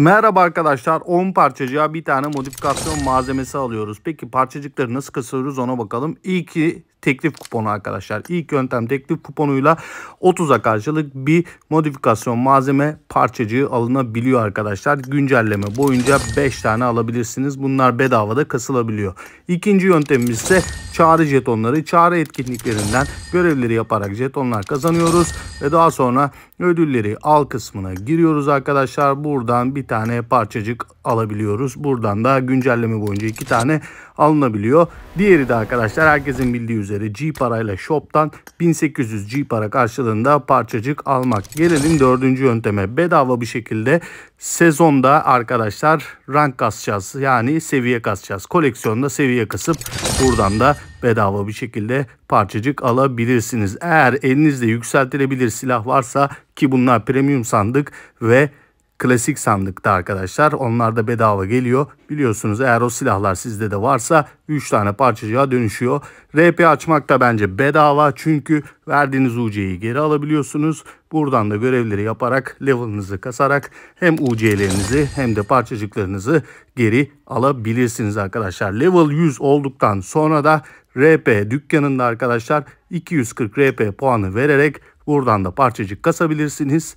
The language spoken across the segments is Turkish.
Merhaba arkadaşlar 10 parçacığa bir tane modifikasyon malzemesi alıyoruz. Peki parçacıkları nasıl kasıyoruz ona bakalım. İyi ki teklif kuponu arkadaşlar. İlk yöntem teklif kuponuyla 30'a karşılık bir modifikasyon malzeme parçacığı alınabiliyor arkadaşlar. Güncelleme boyunca 5 tane alabilirsiniz. Bunlar bedavada kasılabiliyor. İkinci yöntemimiz ise çağrı jetonları. Çağrı etkinliklerinden görevleri yaparak jetonlar kazanıyoruz. Ve daha sonra ödülleri al kısmına giriyoruz arkadaşlar. Buradan bir tane parçacık alabiliyoruz. Buradan da güncelleme boyunca iki tane alınabiliyor. Diğeri de arkadaşlar herkesin bildiği üzere üzere G parayla shop'tan 1800 G para karşılığında parçacık almak. Gelelim dördüncü yönteme. Bedava bir şekilde sezonda arkadaşlar rank kasacağız. Yani seviye kasacağız. Koleksiyonda seviye kasıp buradan da bedava bir şekilde parçacık alabilirsiniz. Eğer elinizde yükseltilebilir silah varsa ki bunlar premium sandık ve klasik sandıkta arkadaşlar. Onlar da bedava geliyor. Biliyorsunuz eğer o silahlar sizde de varsa 3 tane parçacığa dönüşüyor. RP açmak da bence bedava çünkü verdiğiniz UC'yi geri alabiliyorsunuz. Buradan da görevleri yaparak level'ınızı kasarak hem UC'lerinizi hem de parçacıklarınızı geri alabilirsiniz arkadaşlar. Level 100 olduktan sonra da RP dükkanında arkadaşlar 240 RP puanı vererek buradan da parçacık kasabilirsiniz.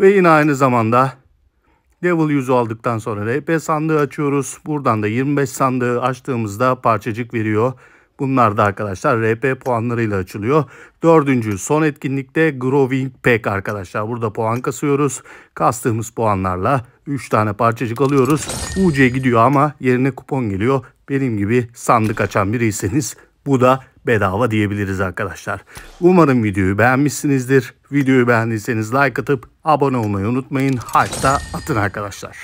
Ve yine aynı zamanda Devil 100'ü aldıktan sonra RP sandığı açıyoruz. Buradan da 25 sandığı açtığımızda parçacık veriyor. Bunlar da arkadaşlar RP puanlarıyla açılıyor. Dördüncü son etkinlikte Growing Pack arkadaşlar. Burada puan kasıyoruz. Kastığımız puanlarla 3 tane parçacık alıyoruz. UC gidiyor ama yerine kupon geliyor. Benim gibi sandık açan biriyseniz bu da bedava diyebiliriz arkadaşlar. Umarım videoyu beğenmişsinizdir. Videoyu beğendiyseniz like atıp abone olmayı unutmayın. Hatta atın arkadaşlar.